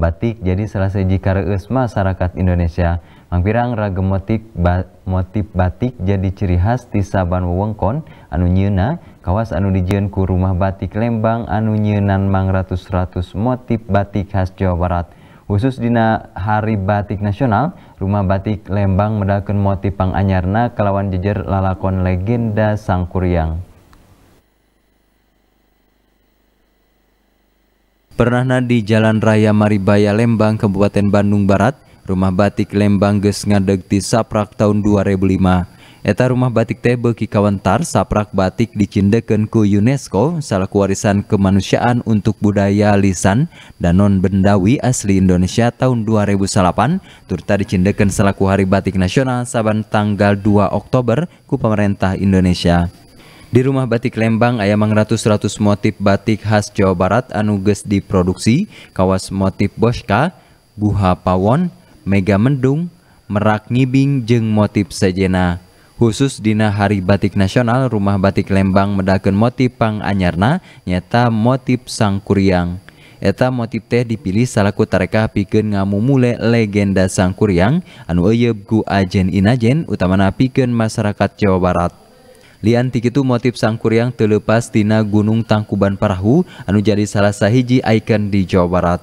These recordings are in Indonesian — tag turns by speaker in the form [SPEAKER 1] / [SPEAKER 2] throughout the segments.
[SPEAKER 1] batik jadi salah seji kareus masyarakat Indonesia Mangpirang ragam motif, ba, motif batik jadi ciri khas di Saban Wewengkon anu nyeuna kawas anu ku rumah batik Lembang anu mang ratus-ratus motif batik khas Jawa Barat khusus dina Hari Batik Nasional rumah batik Lembang medakeun motif panganyarna kelawan jejer lalakon legenda Sang Kuryang Pernah di Jalan Raya Maribaya Lembang, Kabupaten Bandung Barat, rumah batik Lembang geus ngadeg ti saprak tahun 2005. Eta rumah batik teh beuki kawentar saprak batik dicindekeun ku UNESCO selaku warisan kemanusiaan untuk budaya lisan dan non bendawi asli Indonesia tahun 2008 turta dicindekeun selaku hari batik nasional saban tanggal 2 Oktober ku pemerintah Indonesia. Di rumah batik Lembang ayam ratus-ratus motif batik khas Jawa Barat anuges diproduksi kawas motif Boska, Buha Pawon, Mega Mendung, Merak Ngibing jeng motif Sejena. Khusus dina Hari Batik Nasional, Rumah Batik Lembang medakan motif pang anyarna. nyata motif Sangkuriang. Eta motif teh dipilih tareka piken ngamu mule legenda Sangkuriang anu ayeb ku ajen inajen utamana piken masyarakat Jawa Barat. Liantik itu motif sangkuriang terlepas tina Gunung Tangkuban Parahu anu jadi salah sahiji ikon di Jawa Barat.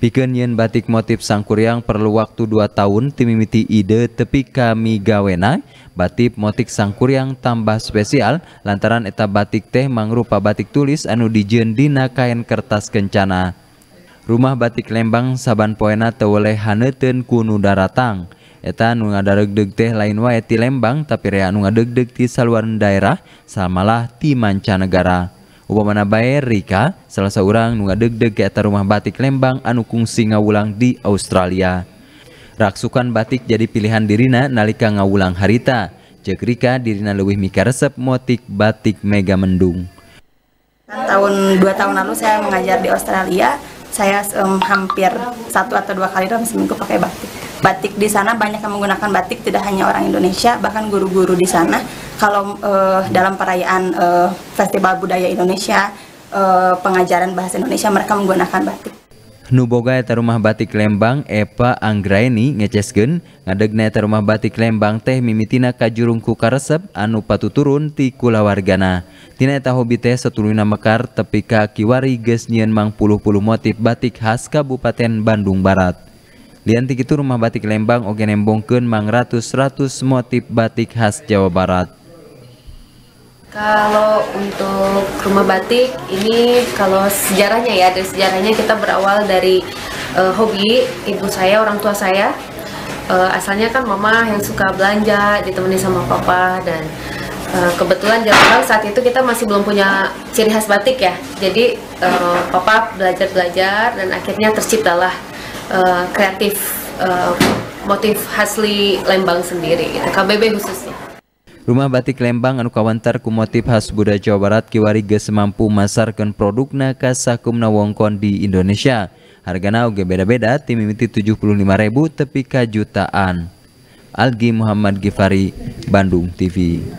[SPEAKER 1] Pikeun yen batik motif sangkuriang perlu waktu 2 tahun timimiti ide tepi kami gawena, batik motif sangkuriang tambah spesial lantaran eta batik teh mangrupa batik tulis anu dijeun dina kain kertas kencana. Rumah batik Lembang saban poena teweleh haneuten kunu daratang. Eta nu ngadareg-deg teh lain wae ti Lembang tapi rea nu ngadeg-deg ti saluran daerah samalah ti mancanegara. Upamana bae Rika, salah seorang nu ngadeg-deg ke eta rumah batik Lembang anu kungsi ngawulang di Australia. Raksukan batik jadi pilihan dirina nalika ngawulang harita. jeuk Rika dirina leuwih mikaresep motif batik mega mendung.
[SPEAKER 2] Tahun dua tahun lalu saya mengajar di Australia, saya um, hampir satu atau dua kali dalam seminggu pakai batik batik di sana banyak yang menggunakan batik tidak hanya orang Indonesia bahkan guru-guru di sana kalau uh, dalam perayaan uh, festival budaya Indonesia uh, pengajaran bahasa Indonesia mereka menggunakan batik
[SPEAKER 1] Nuboga eta rumah batik Lembang Epa Anggraeni ngeceskeun ngadegna eta rumah batik Lembang teh mimitina kajurung ku karesep anu patuturun ti kulawargana. Tina eta hobi teh satuluyna mekar tepi ka kiwari geus nyieun mang puluh-puluh motif batik khas Kabupaten Bandung Barat. Diantik itu rumah batik Lembang oge nembongkeun mangratus-ratus motif batik khas Jawa Barat. Kalau
[SPEAKER 3] untuk rumah batik ini kalau sejarahnya ya dari sejarahnya kita berawal dari uh, hobi ibu saya orang tua saya uh, asalnya kan mama yang suka belanja ditemani sama papa dan uh, kebetulan Jawa saat itu kita masih belum punya ciri khas batik ya jadi uh, papa belajar belajar dan akhirnya terciptalah Eh, kreatif uh, motif asli Lembang sendiri gitu KBB khususnya
[SPEAKER 1] Rumah Batik Lembang anu kawantar ku motif khas budaya Jawa Barat kiwariga semampu masarkan produkna ka sakumna wongkon di Indonesia. Hargana oge beda-beda ti mimiti 75.000 tepi ka jutaan. Algi Muhammad Gifari, Bandung TV.